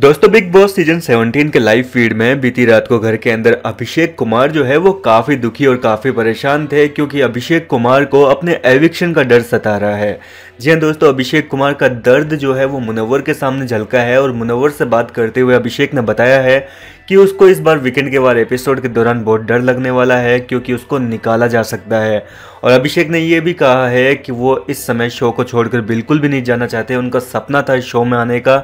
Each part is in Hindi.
दोस्तों बिग बॉस सीजन 17 के लाइव फीड में बीती रात को घर के अंदर अभिषेक कुमार जो है वो काफी दुखी और काफी परेशान थे क्योंकि अभिषेक कुमार को अपने एविक्शन का डर सता रहा है जी हाँ दोस्तों अभिषेक कुमार का दर्द जो है वो मुनवर के सामने झलका है और मुनवर से बात करते हुए अभिषेक ने बताया है कि उसको इस बार वीकेंड के बाद एपिसोड के दौरान बहुत डर लगने वाला है क्योंकि उसको निकाला जा सकता है और अभिषेक ने यह भी कहा है कि वो इस समय शो को छोड़कर बिल्कुल भी नहीं जाना चाहते उनका सपना था इस शो में आने का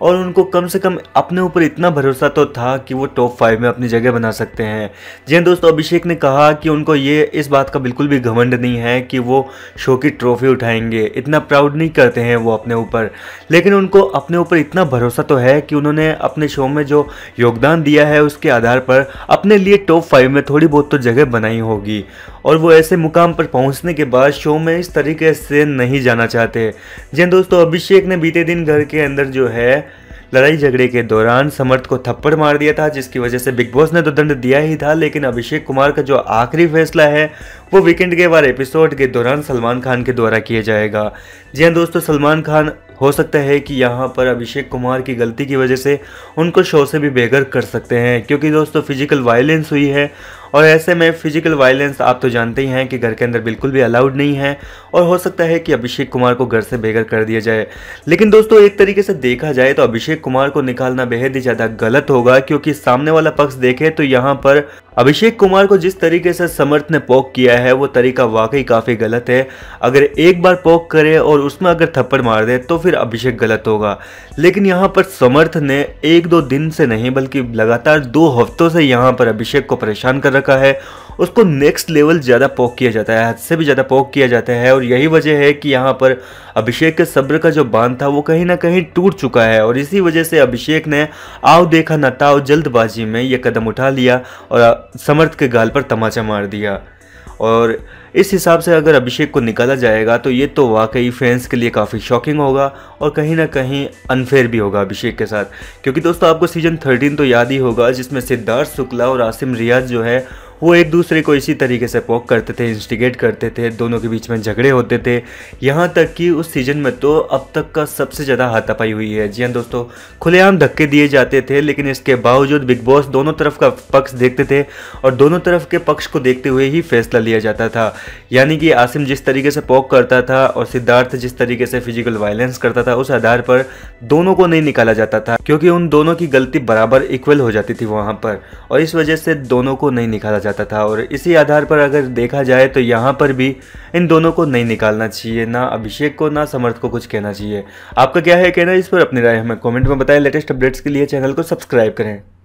और उनको कम से कम अपने ऊपर इतना भरोसा तो था कि वो टॉप फाइव में अपनी जगह बना सकते हैं जी हाँ दोस्तों अभिषेक ने कहा कि उनको ये इस बात का बिल्कुल भी घमंड नहीं है कि वो शो की ट्रॉफी उठाएंगे इतना प्राउड नहीं करते हैं वो अपने ऊपर लेकिन उनको अपने ऊपर इतना भरोसा तो है कि उन्होंने अपने शो में जो योगदान दिया है उसके आधार पर अपने लिए टॉप फाइव में थोड़ी बहुत तो जगह बनाई होगी और वो ऐसे मुकाम पर पहुंचने के बाद शो में इस तरीके से नहीं जाना चाहते जी हाँ दोस्तों अभिषेक ने बीते दिन घर के अंदर जो है लड़ाई झगड़े के दौरान समर्थ को थप्पड़ मार दिया था जिसकी वजह से बिग बॉस ने तो दंड दिया ही था लेकिन अभिषेक कुमार का जो आखिरी फैसला है वो वीकेंड के बार एपिसोड के दौरान सलमान खान के द्वारा किया जाएगा जी हाँ दोस्तों सलमान खान हो सकता है कि यहाँ पर अभिषेक कुमार की गलती की वजह से उनको शो से भी बेघर कर सकते हैं क्योंकि दोस्तों फिजिकल वायलेंस हुई है और ऐसे में फिजिकल वायलेंस आप तो जानते ही हैं कि घर के अंदर बिल्कुल भी अलाउड नहीं है और हो सकता है कि अभिषेक कुमार को घर से बेघर कर दिया जाए लेकिन दोस्तों एक तरीके से देखा जाए तो अभिषेक कुमार को निकालना बेहद ही ज़्यादा गलत होगा क्योंकि सामने वाला पक्ष देखे तो यहाँ पर अभिषेक कुमार को जिस तरीके से समर्थ ने पोक किया है वो तरीका वाकई काफ़ी गलत है अगर एक बार पोक करे और उसमें अगर थप्पड़ मार दे तो फिर अभिषेक गलत होगा लेकिन यहाँ पर समर्थ ने एक दो दिन से नहीं बल्कि लगातार दो हफ्तों से यहाँ पर अभिषेक को परेशान कर रखा है उसको नेक्स्ट लेवल ज़्यादा पोक किया जाता है हद से भी ज़्यादा पोक किया जाता है और यही वजह है कि यहाँ पर अभिषेक के सब्र का जो बांध था वो कहीं ना कहीं टूट चुका है और इसी वजह से अभिषेक ने आओ देखा ना ताओ जल्दबाजी में ये कदम उठा लिया और समर्थ के गाल पर तमाचा मार दिया और इस हिसाब से अगर अभिषेक को निकाला जाएगा तो ये तो वाकई फैंस के लिए काफ़ी शॉकिंग होगा और कहीं ना कहीं अनफेयर भी होगा अभिषेक के साथ क्योंकि दोस्तों आपको सीजन 13 तो याद ही होगा जिसमें सिद्धार्थ शुक्ला और आसिम रियाज जो है वो एक दूसरे को इसी तरीके से पॉक करते थे इंस्टिगेट करते थे दोनों के बीच में झगड़े होते थे यहाँ तक कि उस सीज़न में तो अब तक का सबसे ज़्यादा हाथापाई हुई है जी हाँ दोस्तों खुलेआम धक्के दिए जाते थे लेकिन इसके बावजूद बिग बॉस दोनों तरफ का पक्ष देखते थे और दोनों तरफ के पक्ष को देखते हुए ही फैसला लिया जाता था यानी कि आसिम जिस तरीके से पॉक करता था और सिद्धार्थ जिस तरीके से फिजिकल वायलेंस करता था उस आधार पर दोनों को नहीं निकाला जाता था क्योंकि उन दोनों की गलती बराबर इक्वल हो जाती थी वहाँ पर और इस वजह से दोनों को नहीं निकाला जाता जाता था और इसी आधार पर अगर देखा जाए तो यहाँ पर भी इन दोनों को नहीं निकालना चाहिए ना अभिषेक को ना समर्थ को कुछ कहना चाहिए आपका क्या है कहना इस पर अपनी राय हमें कमेंट में बताएं लेटेस्ट अपडेट्स के लिए चैनल को सब्सक्राइब करें